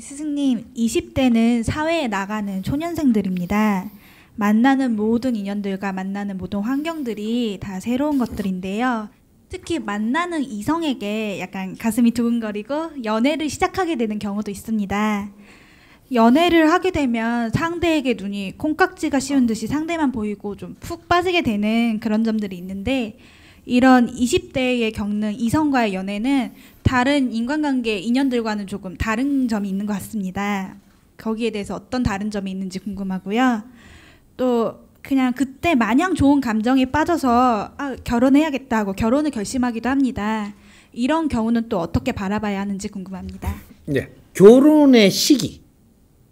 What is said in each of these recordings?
스승님, 20대는 사회에 나가는 초년생들입니다. 만나는 모든 인연들과 만나는 모든 환경들이 다 새로운 것들인데요. 특히 만나는 이성에게 약간 가슴이 두근거리고 연애를 시작하게 되는 경우도 있습니다. 연애를 하게 되면 상대에게 눈이 콩깍지가 씌운 듯이 상대만 보이고 좀 푹 빠지게 되는 그런 점들이 있는데 이런 20대에 겪는 이성과의 연애는 다른 인간관계 인연들과는 조금 다른 점이 있는 것 같습니다. 거기에 대해서 어떤 다른 점이 있는지 궁금하고요. 또 그냥 그때 마냥 좋은 감정에 빠져서 아, 결혼해야겠다 하고 결혼을 결심하기도 합니다. 이런 경우는 또 어떻게 바라봐야 하는지 궁금합니다. 네, 결혼의 시기.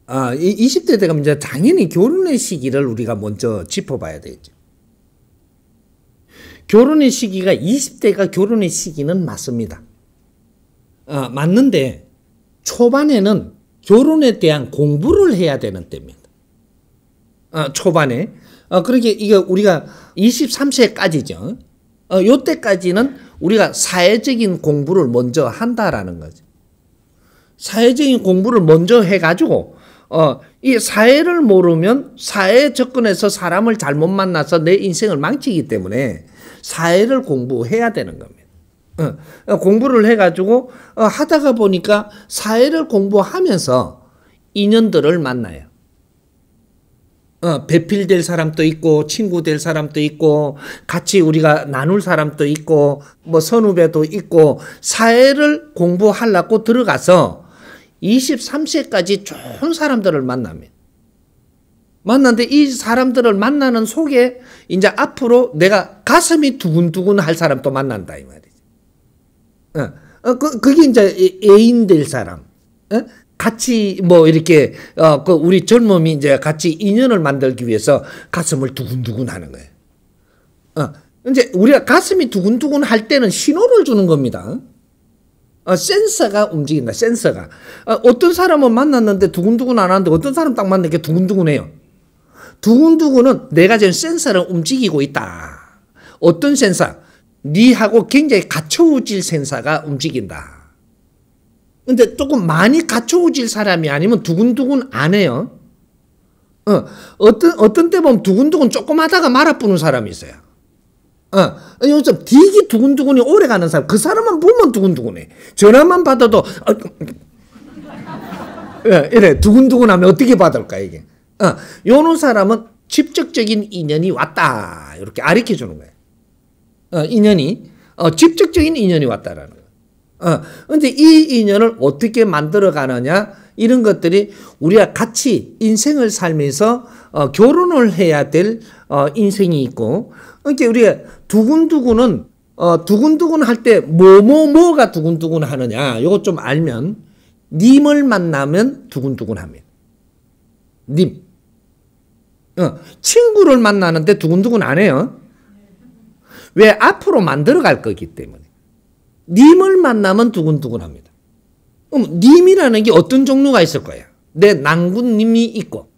아, 20대 되면 이제 당연히 결혼의 시기를 우리가 먼저 짚어봐야 되죠. 결혼의 시기가 20대가 결혼의 시기는 맞습니다. 아, 맞는데 초반에는 결혼에 대한 공부를 해야 되는 때입니다. 아, 초반에. 아, 어, 그러게 그러니까 이게 우리가 23세까지죠. 어, 요때까지는 우리가 사회적인 공부를 먼저 한다라는 거죠. 사회적인 공부를 먼저 해가지고, 어, 이 사회를 모르면 사회 접근해서 사람을 잘못 만나서 내 인생을 망치기 때문에 사회를 공부해야 되는 겁니다. 어, 그러니까 공부를 해가지고 어, 하다가 보니까 사회를 공부하면서 인연들을 만나요. 어, 배필될 사람도 있고 친구 될 사람도 있고 같이 우리가 나눌 사람도 있고 뭐 선후배도 있고 사회를 공부하려고 들어가서 23세까지 좋은 사람들을 만납니다. 만났는데 이 사람들을 만나는 속에 이제 앞으로 내가 가슴이 두근두근 할 사람 또 만난다 이 말이지. 어, 어 그, 그게 이제 애인 될 사람. 어? 같이 뭐 이렇게 어, 그 우리 젊음이 이제 같이 인연을 만들기 위해서 가슴을 두근두근 하는 거예요. 어, 이제 우리가 가슴이 두근두근 할 때는 신호를 주는 겁니다. 어, 센서가 움직인다. 센서가 어, 어떤 사람은 만났는데 두근두근 안 하는데 어떤 사람 딱 만나게 두근두근해요. 두근두근은 내가 지금 센서를 움직이고 있다. 어떤 센서? 니하고 굉장히 갖춰질 센서가 움직인다. 근데 조금 많이 갖춰질 사람이 아니면 두근두근 안 해요. 어, 어떤, 어떤 때 보면 두근두근 조금 하다가 말아뿌는 사람이 있어요. 어, 요즘 되게 두근두근이 오래 가는 사람, 그 사람만 보면 두근두근해. 전화만 받아도, 어, 예, 이래, 두근두근 하면 어떻게 받을까, 이게. 어, 요런 사람은 직접적인 인연이 왔다. 이렇게 아리켜 주는 거예요. 어, 인연이 어, 직접적인 인연이 왔다라는 거예요. 어, 근데 이 인연을 어떻게 만들어 가느냐 이런 것들이 우리가 같이 인생을 살면서 어, 결혼을 해야 될 어, 인생이 있고 그러니까 우리가 두근두근은 어, 두근두근 할때뭐뭐 뭐, 뭐가 두근두근 하느냐 요거 좀 알면 님을 만나면 두근두근합니다. 님 어, 친구를 만나는데 두근두근 안 해요. 왜? 앞으로 만들어갈 거기 때문에. 님을 만나면 두근두근합니다. 그럼 님이라는 게 어떤 종류가 있을 거야? 내 난군님이 있고,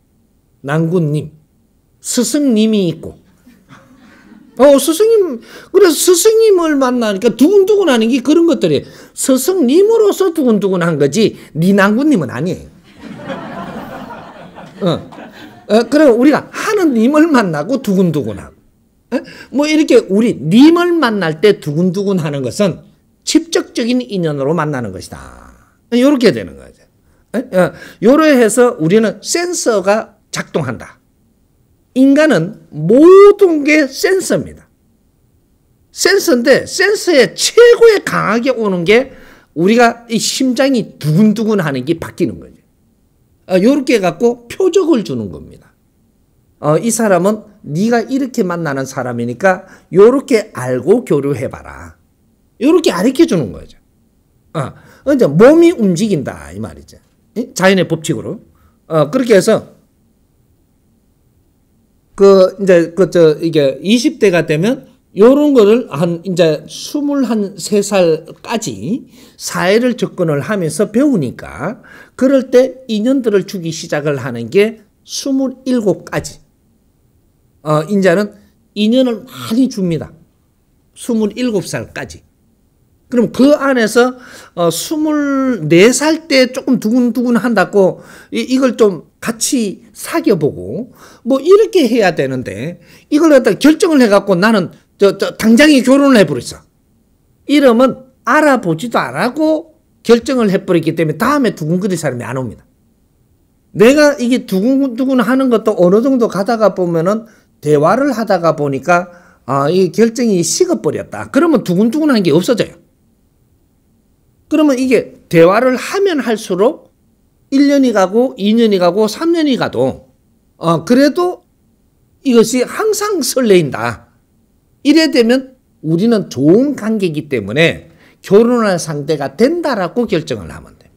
난군님, 스승님이 있고. 어, 스승님, 그래서 스승님을 만나니까 두근두근하는 게 그런 것들이 스승님으로서 두근두근한 거지, 네 난군님은 아니에요. 어. 어, 그럼 우리가 하느님을 만나고 두근두근하고 어? 뭐 이렇게 우리 님을 만날 때 두근두근 하는 것은 직접적인 인연으로 만나는 것이다. 이렇게 되는 거죠. 어? 어, 요래 해서 우리는 센서가 작동한다. 인간은 모든 게 센서입니다. 센서인데 센서에 최고의 강하게 오는 게 우리가 이 심장이 두근두근 하는 게 바뀌는 거죠. 요렇게 갖고 표적을 주는 겁니다. 어, 이 사람은 네가 이렇게 만나는 사람이니까 요렇게 알고 교류해봐라. 요렇게 가르쳐주는 거죠. 어, 이제 몸이 움직인다 이 말이죠. 자연의 법칙으로. 어, 그렇게 해서 그 이제 그저 이게 20대가 되면 요런 거를 한 이제 23살까지 사회를 접근을 하면서 배우니까 그럴 때 인연들을 주기 시작을 하는 게 27까지 어, 인자는 인연을 많이 줍니다. 27살까지. 그럼 그 안에서 어, 24살 때 조금 두근두근 한다고 이, 이걸 좀 같이 사겨보고뭐 이렇게 해야 되는데 이걸 갖다 결정을 해갖고 나는 저, 저 당장에 결혼을 해버렸어. 이러면 알아보지도 않고 결정을 해버렸기 때문에 다음에 두근거릴 사람이 안 옵니다. 내가 이게 두근두근 하는 것도 어느 정도 가다가 보면은 대화를 하다가 보니까 아, 이 결정이 식어버렸다. 그러면 두근두근한 게 없어져요. 그러면 이게 대화를 하면 할수록 1년이 가고 2년이 가고 3년이 가도 어, 그래도 이것이 항상 설레인다. 이래 되면 우리는 좋은 관계이기 때문에 결혼할 상대가 된다라고 결정을 하면 됩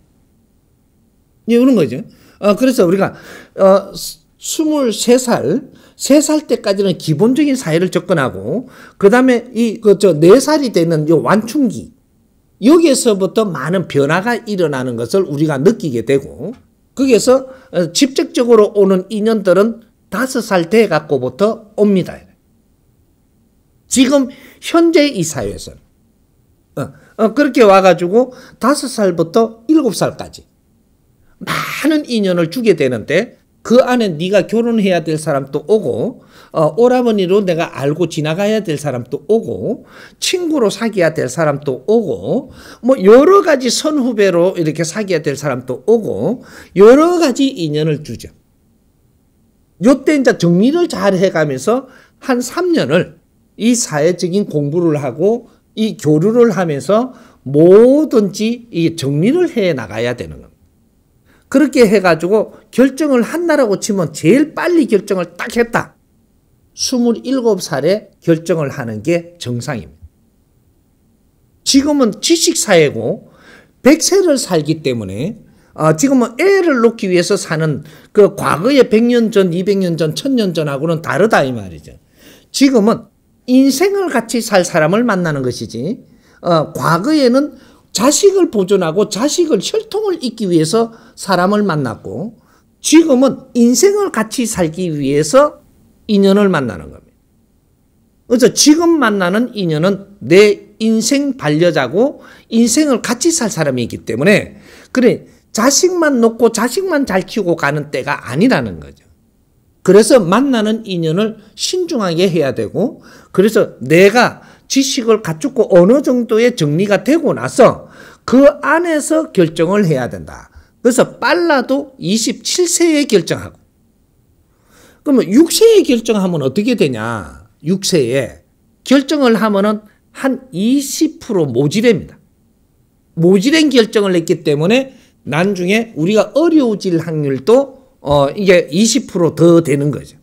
이런 거죠. 어, 그래서 우리가 어, 23살, 3살 때까지는 기본적인 사회를 접근하고, 그 다음에 이, 그, 저, 4살이 되는 요 완충기. 여기에서부터 많은 변화가 일어나는 것을 우리가 느끼게 되고, 거기에서 어, 직접적으로 오는 인연들은 5살 돼 갖고부터 옵니다. 지금 현재 이 사회에서는. 어, 어 그렇게 와가지고 5살부터 7살까지 많은 인연을 주게 되는데, 그 안에 네가 결혼해야 될 사람도 오고 어, 오라버니로 내가 알고 지나가야 될 사람도 오고 친구로 사귀어야 될 사람도 오고 뭐 여러 가지 선후배로 이렇게 사귀어야 될 사람도 오고 여러 가지 인연을 주죠. 요때 이제 정리를 잘 해가면서 한 3년을 이 사회적인 공부를 하고 이 교류를 하면서 뭐든지 이 정리를 해 나가야 되는 겁니다. 그렇게 해가지고 결정을 한다라고 치면 제일 빨리 결정을 딱 했다. 27살에 결정을 하는 게 정상입니다. 지금은 지식사회고 100세를 살기 때문에 아, 지금은 애를 놓기 위해서 사는 그 과거의 100년 전, 200년 전, 1000년 전하고는 다르다 이 말이죠. 지금은 인생을 같이 살 사람을 만나는 것이지 어, 과거에는 자식을 보존하고 자식을 혈통을 잇기 위해서 사람을 만났고 지금은 인생을 같이 살기 위해서 인연을 만나는 겁니다. 그래서 지금 만나는 인연은 내 인생 반려자고 인생을 같이 살 사람이기 때문에 그래 자식만 놓고 자식만 잘 키우고 가는 때가 아니라는 거죠. 그래서 만나는 인연을 신중하게 해야 되고 그래서 내가 지식을 갖추고 어느 정도의 정리가 되고 나서 그 안에서 결정을 해야 된다. 그래서 빨라도 27세에 결정하고. 그러면 6세에 결정하면 어떻게 되냐? 6세에 결정을 하면은 한 20% 모질입니다. 모질행 결정을 했기 때문에 난중에 우리가 어려워질 확률도 어 이게 20%더 되는 거죠.